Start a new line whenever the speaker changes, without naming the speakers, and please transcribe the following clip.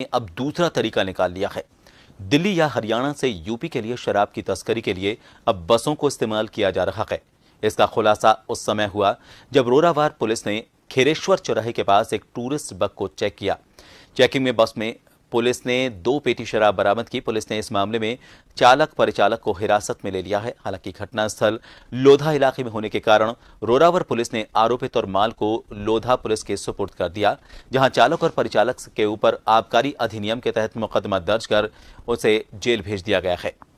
ने अब दूसरा तरीका निकाल लिया है दिल्ली या हरियाणा से यूपी के लिए शराब की तस्करी के लिए अब बसों को इस्तेमाल किया जा रहा है इसका खुलासा उस समय हुआ जब रोरावार पुलिस ने खेरेश्वर चौराहे के पास एक टूरिस्ट बस को चेक किया चेकिंग में बस में पुलिस ने दो पेटी शराब बरामद की पुलिस ने इस मामले में चालक परिचालक को हिरासत में ले लिया है हालांकि घटनास्थल लोधा इलाके में होने के कारण रोरावर पुलिस ने आरोपित और माल को लोधा पुलिस के सुपुर्द कर दिया जहां चालक और परिचालक के ऊपर आबकारी अधिनियम के तहत मुकदमा दर्ज कर उसे जेल भेज दिया गया है